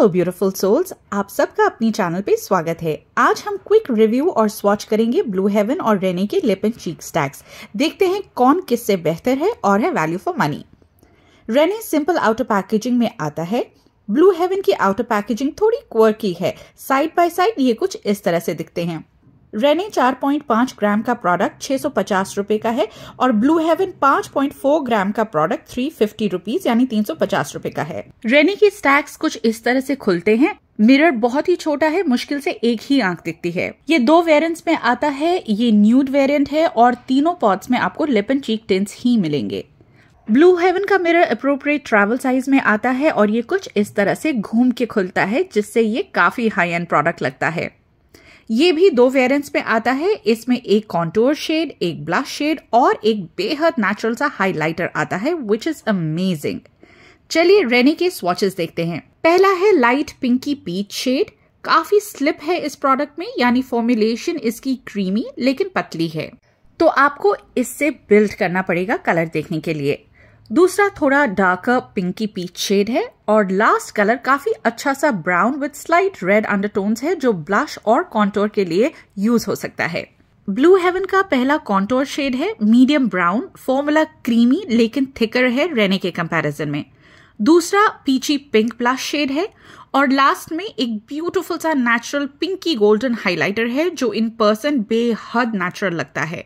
hello beautiful souls आप सबका अपनी चैनल पे स्वागत है आज हम क्विक रिव्यू और स्वॉच करेंगे ब्लू हेवन और रेने के लिप एंड चीक स्टैक्स देखते हैं कौन किससे बेहतर है और है value for money Renee simple outer packaging में आता है ब्लू हेवन की आउटर पैकेजिंग थोड़ी क्वर्की है साइड बाय साइड ये कुछ इस तरह से दिखते हैं रेने 4.5 ग्राम का प्रोडक्ट 650 रुपए का है और ब्लू हेवन 5.4 ग्राम का प्रोडक्ट 350 फिफ्टी यानी 350 रुपए का है रेने के स्टैक्स कुछ इस तरह से खुलते हैं मिरर बहुत ही छोटा है मुश्किल से एक ही आंख दिखती है ये दो वेरिएंट्स में आता है ये न्यूड वेरिएंट है और तीनों पॉट्स में आपको लिप एंड चीक टिंस ही मिलेंगे ब्लू हेवन का मिरर अप्रोप्रिएट ट्रैवल साइज में आता है और ये कुछ इस तरह से घूम के खुलता है जिससे ये काफी हाई एंड प्रोडक्ट लगता है ये भी दो वेरिएंट्स में आता है इसमें एक कॉन्टोर शेड एक ब्लश शेड और एक बेहद नेचुरल सा हाइलाइटर आता है विच इज अमेजिंग चलिए रेनी के स्वॉचेस देखते हैं पहला है लाइट पिंकी पीच शेड काफी स्लिप है इस प्रोडक्ट में यानी फॉर्मुलेशन इसकी क्रीमी लेकिन पतली है तो आपको इससे बिल्ड करना पड़ेगा कलर देखने के लिए दूसरा थोड़ा डार्कर पिंकी पीच शेड है और लास्ट कलर काफी अच्छा सा brown with slight red undertones है जो ब्लश और कॉन्टोर के लिए यूज हो सकता है ब्लू हेवन का पहला कॉन्टोर शेड है मीडियम ब्राउन फॉर्मूला क्रीमी लेकिन थिकर है रेने के कंपैरिजन में दूसरा पीची पिंक ब्लश शेड है और लास्ट में एक ब्यूटीफुल सा नेचुरल पिंकी गोल्डन हाइलाइटर है जो इन पर्सन बेहद नेचुरल लगता है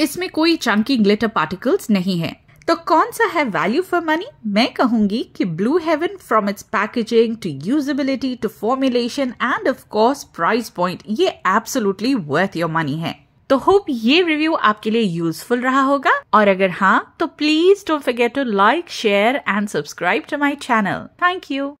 इसमें कोई चंकी ग्लिटर पार्टिकल्स नहीं है तो कौन सा है वैल्यू फॉर मनी मैं कहूंगी कि Blue Heaven from its packaging to usability to formulation and of course price point ये एब्सोल्युटली वर्थ योर मनी है तो होप ये रिव्यू आपके लिए यूजफुल रहा होगा और अगर हाँ तो please don't forget to like share and subscribe to my channel thank you